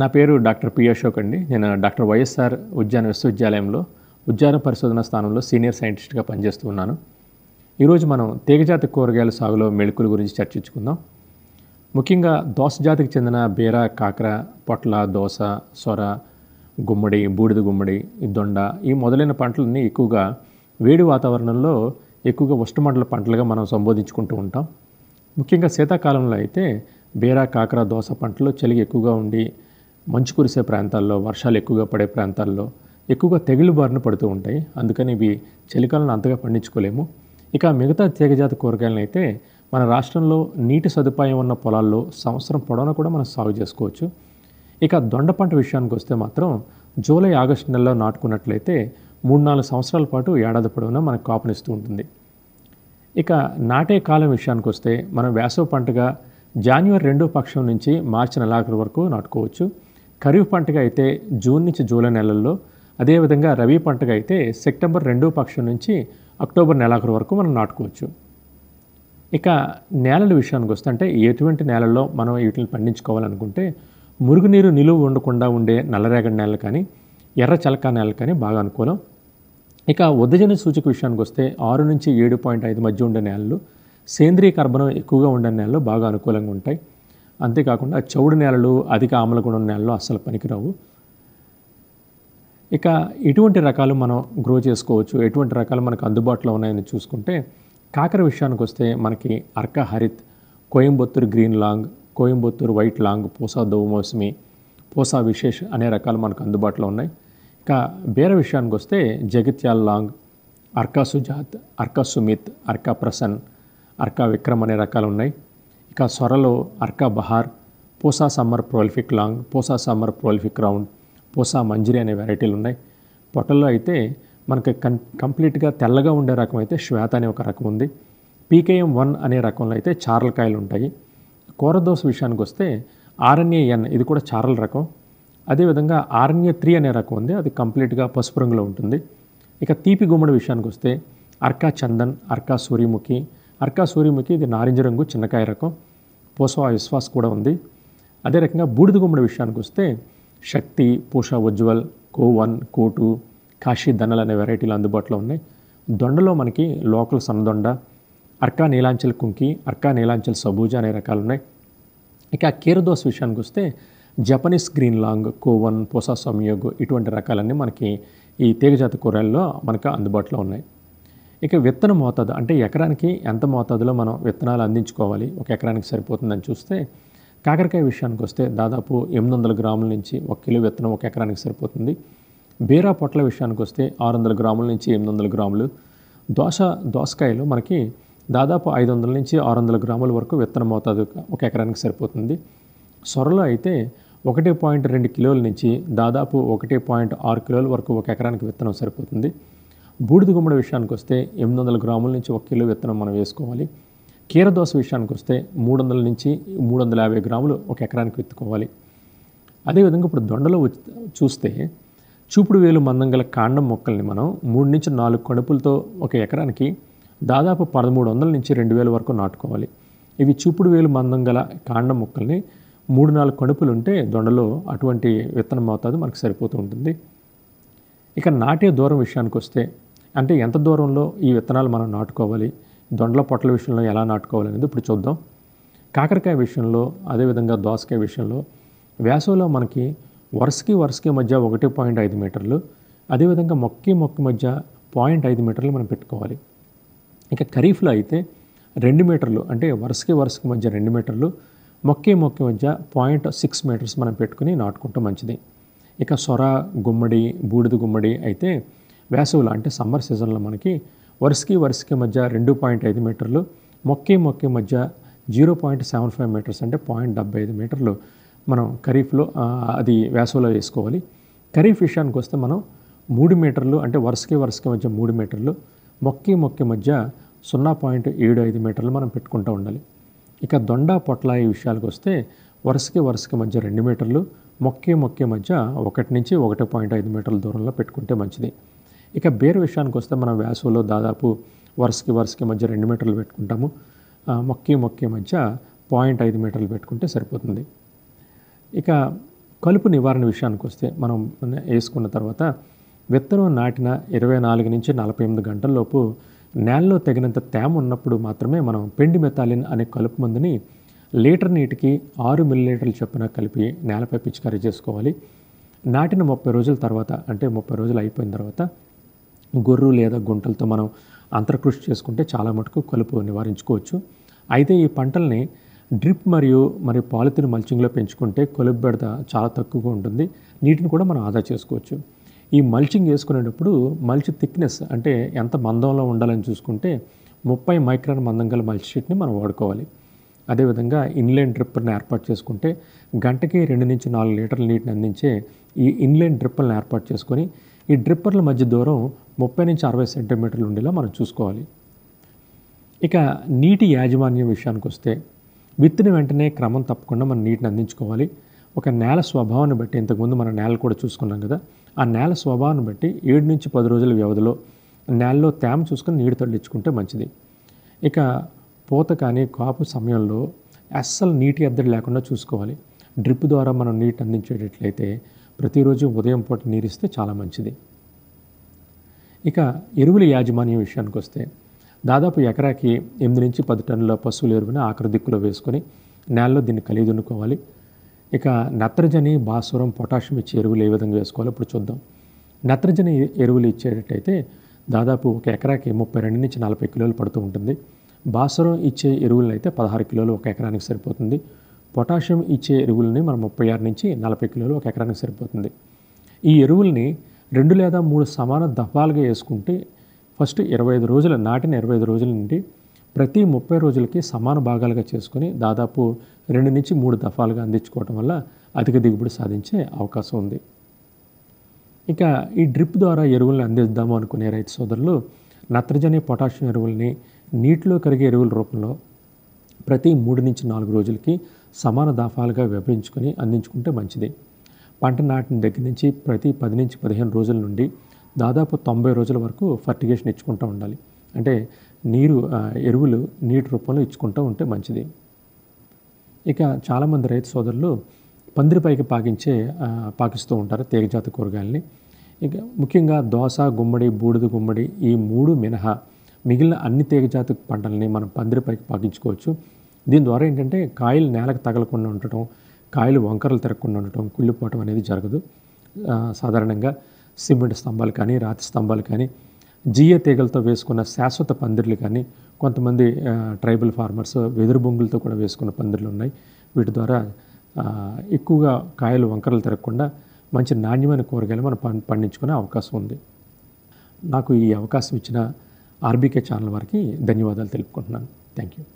నా పేరు doctor P Ashok అండి నేను డాక్టర్ వైఎస్ఆర్ ఉద్యాన విశ్వవిద్యాలయంలో ఉద్యాన పరిశోధన స్థానంలో సీనియర్ సైంటిస్ట్గా పనిచేస్తూ ఉన్నాను ఈరోజు మనం తీగజాతి కూరగాయల సాగులో మెళుకుల గురించి చర్చించుకుందాం ముఖ్యంగా దోస జాతికి చెందిన బీర కాకర పొట్ల దోస సొర గుమ్మడి బూడిద గుమ్మడి దొండ ఈ మొదలైన పంటలన్నీ ఎక్కువగా వేడి వాతావరణంలో ఎక్కువగా ఉష్ణమండల పంటలుగా మనం సంబోధించుకుంటూ ఉంటాం ముఖ్యంగా శీతాకాలంలో అయితే బీర కాకర దోస పంటలు చలి ఎక్కువగా ఉండి మంచు కురిసే ప్రాంతాల్లో వర్షాలు ఎక్కువగా పడే ప్రాంతాల్లో ఎక్కువగా తెగులు బారిన పడుతూ ఉంటాయి అందుకని ఇవి చలికాలను అంతగా పండించుకోలేము ఇక మిగతా తీగజాతి కూరగాయలను అయితే మన రాష్ట్రంలో నీటి సదుపాయం ఉన్న పొలాల్లో సంవత్సరం పొడవునా కూడా మనం సాగు చేసుకోవచ్చు ఇక దొండ పంట విషయానికి వస్తే మాత్రం జూలై ఆగస్టు నెలలో నాటుకున్నట్లయితే మూడు నాలుగు సంవత్సరాల పాటు ఏడాది పొడవునా మనకు కాపునిస్తూ ఉంటుంది ఇక నాటే కాలం విషయానికి వస్తే మనం వేసవ పంటగా జాన్యువరి రెండో పక్షం నుంచి మార్చి నెలాఖరు వరకు నాటుకోవచ్చు ఖరీఫ్ పంటగా అయితే జూన్ నుంచి జూలై నెలల్లో అదేవిధంగా రవి పంటగా అయితే సెప్టెంబర్ రెండో పక్షం నుంచి అక్టోబర్ నెలాఖరు వరకు మనం నాటుకోవచ్చు ఇక నేలల విషయానికి వస్తే అంటే ఎటువంటి నేలల్లో మనం వీటిని పండించుకోవాలనుకుంటే మురుగునీరు నిలువ ఉండకుండా ఉండే నల్లరేగడి నేలలు కానీ ఎర్ర చలకా నేలలు కానీ బాగా అనుకూలం ఇక ఉద్దజన సూచిక విషయానికి వస్తే ఆరు నుంచి ఏడు పాయింట్ ఐదు మధ్య ఉండే నేలలు సేంద్రీయ కర్బనం ఎక్కువగా ఉండే నేలలు బాగా అనుకూలంగా ఉంటాయి అంతేకాకుండా చౌడు నేలలు అధిక ఆమ్లగుణం నేలలో అస్సలు పనికిరావు ఇక ఎటువంటి రకాలు మనం గ్రో చేసుకోవచ్చు ఎటువంటి రకాలు మనకు అందుబాటులో ఉన్నాయని చూసుకుంటే కాకర విషయానికి వస్తే మనకి Arka Harit Coimbatore green long Coimbatore white long Pusa దోవ మౌసమి పూసా విశేష్ అనే రకాలు మనకు అందుబాటులో ఉన్నాయి ఇక బేర విషయానికి వస్తే జగిత్యాల్ లాంగ్ అర్కా సుజాత్ అర్కా సుమిత్ అర్కా ప్రసన్ అర్కా విక్రమ్ అనే రకాలు ఉన్నాయి ఇంకా సొరలో Arka Bahar Pusa summer prolific long Pusa summer prolific round Pusa Manjari అనే వెరైటీలు ఉన్నాయి పొట్టల్లో అయితే మనకి కం కంప్లీట్గా తెల్లగా ఉండే రకం అయితే శ్వేత అనే ఒక రకం ఉంది పీకేఎం వన్ అనే రకంలో అయితే చారలకాయలు ఉంటాయి కూరదోస విషయానికి వస్తే ఆర్ఎన్ఏ ఎన్ ఇది కూడా చారల రకం అదేవిధంగా ఆర్ఎన్ఏ త్రీ అనే రకం ఉంది అది కంప్లీట్గా పసుపు రంగులో ఉంటుంది ఇక తీపి గుమ్మడి విషయానికి వస్తే అర్కా చందన్ అర్కా సూర్యముఖి అర్కా సూర్యముఖి ఇది నారింజ రంగు చిన్నకాయ రకం పోసవ విశ్వాస్ కూడా ఉంది అదే రకంగా బూడిద గుమ్మడి విషయానికి వస్తే Shakti Pusa Ujwal CO one CO two Kashi దండలు అనే వెరైటీలు అందుబాటులో ఉన్నాయి దొండలో మనకి లోకల్ సన్నదొండ అర్కా నీలాంచల్ కుంకి అర్కా నీలాంచల్ సబూజ అనే రకాలు ఉన్నాయి ఇక కేరదోస్ విషయానికి వస్తే Japanese green long CO one Pusa సొమియోగు ఇటువంటి రకాలన్నీ మనకి ఈ తీగజాతి కూరల్లో మనకు అందుబాటులో ఉన్నాయి ఇక విత్తన మోతాదు అంటే ఎకరానికి ఎంత మోతాదులో మనం విత్తనాలు అందించుకోవాలి ఒక ఎకరానికి సరిపోతుందని చూస్తే కాకరకాయ విషయానికి వస్తే దాదాపు ఎనిమిది వందల గ్రాముల నుంచి ఒక కిలో విత్తనం ఒక ఎకరానికి సరిపోతుంది బీరా పొట్ల విషయానికి వస్తే ఆరు వందల గ్రాముల నుంచి ఎనిమిది వందల గ్రాములు దోశ దోసకాయలు మనకి దాదాపు ఐదు వందల నుంచి ఆరు వందల గ్రాముల వరకు విత్తన మోతాదు ఒక ఎకరానికి సరిపోతుంది సొరలో అయితే ఒకటి పాయింట్ రెండు కిలోల నుంచి దాదాపు ఒకటి పాయింట్ ఆరు కిలోల వరకు ఒక ఎకరానికి విత్తనం సరిపోతుంది బూడిద గుమ్మడి విషయానికి వస్తే ఎనిమిది వందల గ్రాముల నుంచి ఒక కిలో విత్తనం మనం వేసుకోవాలి కీరదోస విషయానికి వస్తే మూడు వందల నుంచి మూడు వందల యాభై గ్రాములు ఒక ఎకరానికి విత్తుకోవాలి అదేవిధంగా ఇప్పుడు దొండలో చూస్తే చూపుడు వేలు మందం గల కాండం మొక్కల్ని మనం మూడు నుంచి నాలుగు కడుపులతో ఒక ఎకరానికి దాదాపు పదమూడు వందల నుంచి రెండు వేల వరకు నాటుకోవాలి ఇవి చూపుడు వేలు మందం గల కాండం మొక్కల్ని మూడు నాలుగు కడుపులు ఉంటే దొండలో అటువంటి విత్తనం అవుతుంది మనకు సరిపోతూ ఉంటుంది ఇక నాటే దూరం విషయానికి వస్తే అంటే ఎంత దూరంలో ఈ విత్తనాలు మనం నాటుకోవాలి దొండల పొట్టల విషయంలో ఎలా నాటుకోవాలి అనేది ఇప్పుడు చూద్దాం కాకరకాయ విషయంలో అదేవిధంగా దోసకాయ విషయంలో వేసవిలో మనకి వరుసకి వరుసకి మధ్య ఒకటి పాయింట్ ఐదు మీటర్లు అదేవిధంగా మొక్కి మొక్క మధ్య పాయింట్ ఐదు మీటర్లు మనం పెట్టుకోవాలి ఇక ఖరీఫ్లో అయితే రెండు మీటర్లు అంటే వరుసకి వరుసకి మధ్య రెండు మీటర్లు మొక్కే మొక్క మధ్య పాయింట్ సిక్స్ మీటర్స్ మనం పెట్టుకుని నాటుకుంటే మంచిది ఇక సొర గుమ్మడి బూడిద గుమ్మడి అయితే వేసవిలో అంటే సమ్మర్ సీజన్లో మనకి వరుసకి వరుసకి మధ్య రెండు పాయింట్ ఐదు మీటర్లు మొక్కి మొక్కి మధ్య zero point seven five metres అంటే పాయింట్ డెబ్బై ఐదు మీటర్లు మనం ఖరీఫ్లో అది వేసవిలో వేసుకోవాలి ఖరీఫ్ విషయానికి వస్తే మనం మూడు మీటర్లు అంటే వరుసకి వరుసకి మధ్య మూడు మీటర్లు మొక్కి మొక్కి మధ్య సున్నా పాయింట్ ఏడు ఐదు మీటర్లు మనం పెట్టుకుంటూ ఉండాలి ఇక దొండ పొట్లాయి విషయాలకు వస్తే వరుసకి వరుసకి మధ్య రెండు మీటర్లు మొక్కి మొక్కి మధ్య ఒకటి నుంచి ఒకటి పాయింట్ ఐదు మీటర్ల దూరంలో పెట్టుకుంటే మంచిది ఇక బేర్ విషయానికి వస్తే మనం వేసవిలో దాదాపు వరుసకి వరుసకి మధ్య రెండు మీటర్లు పెట్టుకుంటాము మొక్కి మొక్కి మధ్య పాయింట్ ఐదు మీటర్లు పెట్టుకుంటే సరిపోతుంది ఇక కలుపు నివారణ విషయానికి వస్తే మనం వేసుకున్న తర్వాత విత్తనం నాటిన ఇరవై నాలుగు నుంచి నలభై ఎనిమిది గంటల్లోపు నేలలో తగినంత తేమ ఉన్నప్పుడు మాత్రమే మనం పెండి మెతాలిన్ అనే కలుపు మందుని లీటర్ నీటికి ఆరు మిల్లీలీటర్లు చొప్పున కలిపి నేలపై పిచికారీ చేసుకోవాలి నాటిన ముప్పై రోజుల తర్వాత అంటే ముప్పై రోజులు అయిపోయిన తర్వాత గొర్రు లేదా గుంటలతో మనం అంతర్కృషి చేసుకుంటే చాలా మటుకు కలుపు నివారించుకోవచ్చు అయితే ఈ పంటల్ని డ్రిప్ మరియు మరి పాలిథిన్ మల్చింగ్లో పెంచుకుంటే కలుపు బెడత చాలా తక్కువగా ఉంటుంది నీటిని కూడా మనం ఆదా చేసుకోవచ్చు ఈ మల్చింగ్ వేసుకునేటప్పుడు మల్చి థిక్నెస్ అంటే ఎంత మందంలో ఉండాలని చూసుకుంటే ముప్పై మైక్రాన్ మందం గల మల్చి షీట్ని మనం వాడుకోవాలి అదేవిధంగా ఇన్లైన్ డ్రిప్పర్ని ఏర్పాటు చేసుకుంటే గంటకి రెండు నుంచి నాలుగు లీటర్ల నీటిని అందించే ఈ ఇన్లైన్ డ్రిప్పర్ని ఏర్పాటు చేసుకొని ఈ డ్రిప్పర్ల మధ్య దూరం ముప్పై నుంచి అరవై సెంటీమీటర్లు ఉండేలా మనం చూసుకోవాలి ఇక నీటి యాజమాన్యం విషయానికి వస్తే విత్తిన వెంటనే క్రమం తప్పకుండా మనం నీటిని అందించుకోవాలి ఒక నేల స్వభావాన్ని బట్టి ఇంతకుముందు మన నేల కూడా చూసుకున్నాం కదా ఆ నేల స్వభావాన్ని బట్టి ఏడు నుంచి పది రోజుల వ్యవధిలో నేలలో తేమ చూసుకొని నీటి తల్లించుకుంటే మంచిది ఇక పూత కానీ కాపు సమయంలో అస్సలు నీటి ఎద్దడి లేకుండా చూసుకోవాలి డ్రిప్ ద్వారా మనం నీటిని అందించేటట్లయితే ప్రతిరోజు ఉదయం పూట నీరిస్తే చాలా మంచిది ఇక ఎరువుల యాజమాన్యం విషయానికి వస్తే దాదాపు ఎకరాకి ఎనిమిది నుంచి పది టన్నుల పశువుల ఎరువుని ఆఖరి దిక్కులో వేసుకొని నేలలో దీన్ని దున్నుకోవాలి ఇక నత్రజని భాస్వరం పొటాషియం ఇచ్చే ఎరువులు ఏ విధంగా వేసుకోవాలో ఇప్పుడు చూద్దాం నత్రజని ఎరువులు ఇచ్చేటట్టయితే దాదాపు ఒక ఎకరాకి ముప్పై రెండు నుంచి నలభై కిలోలు పడుతూ ఉంటుంది భాస్వరం ఇచ్చే ఎరువులు అయితే పదహారు కిలోలు ఒక ఎకరానికి సరిపోతుంది పొటాషియం ఇచ్చే ఎరువులని మనం ముప్పై ఆరు నుంచి నలభై కిలోలు ఒక ఎకరానికి సరిపోతుంది ఈ ఎరువుల్ని రెండు లేదా మూడు సమాన దఫాలుగా వేసుకుంటే ఫస్ట్ ఇరవై ఐదు రోజుల నాటిన ఇరవై ఐదు రోజుల నుండి ప్రతి ముప్పై రోజులకి సమాన భాగాలుగా చేసుకుని దాదాపు రెండు నుంచి మూడు దఫాలుగా అందించుకోవటం వల్ల అధిక దిగుబడి సాధించే అవకాశం ఉంది ఇక ఈ డ్రిప్ ద్వారా ఎరువులను అందిద్దాము అనుకునే రైతు సోదరులు నత్రజని పొటాషియం ఎరువుల్ని నీటిలో కరిగే ఎరువుల రూపంలో ప్రతి మూడు నుంచి నాలుగు రోజులకి సమాన దాఫాలుగా విభజించుకొని అందించుకుంటే మంచిది పంట నాటిన దగ్గర నుంచి ప్రతి పది నుంచి పదిహేను రోజుల నుండి దాదాపు తొంభై రోజుల వరకు ఫర్టిగేషన్ ఇచ్చుకుంటూ ఉండాలి అంటే నీరు ఎరువులు నీటి రూపంలో ఇచ్చుకుంటూ ఉంటే మంచిది ఇక చాలామంది రైతు సోదరులు పందిరిపైకి పాకించే పాకిస్తూ ఉంటారు తీగజాతి కూరగాయలని ఇక ముఖ్యంగా దోస గుమ్మడి బూడిద గుమ్మడి ఈ మూడు మినహా మిగిలిన అన్ని తీగజాతి పంటలని మనం పందిరిపైకి పాకించుకోవచ్చు దీని ద్వారా ఏంటంటే కాయలు నేలకు తగలకుండా ఉండటం కాయలు వంకరలు తిరగకుండా ఉండటం కుళ్ళిపోవటం అనేది జరగదు సాధారణంగా సిమెంట్ స్తంభాలు కానీ రాతి స్తంభాలు కానీ జియ తీగలతో వేసుకున్న శాశ్వత పందిర్లు కానీ కొంతమంది ట్రైబల్ ఫార్మర్స్ వెదురు బొంగులతో కూడా వేసుకున్న పందిర్లు ఉన్నాయి వీటి ద్వారా ఎక్కువగా కాయలు వంకరలు తిరగకుండా మంచి నాణ్యమైన కూరగాయలు మనం పండించుకునే అవకాశం ఉంది నాకు ఈ అవకాశం ఇచ్చిన ఆర్బీకే ఛానల్ వారికి ధన్యవాదాలు తెలుపుకుంటున్నాను థ్యాంక్ యూ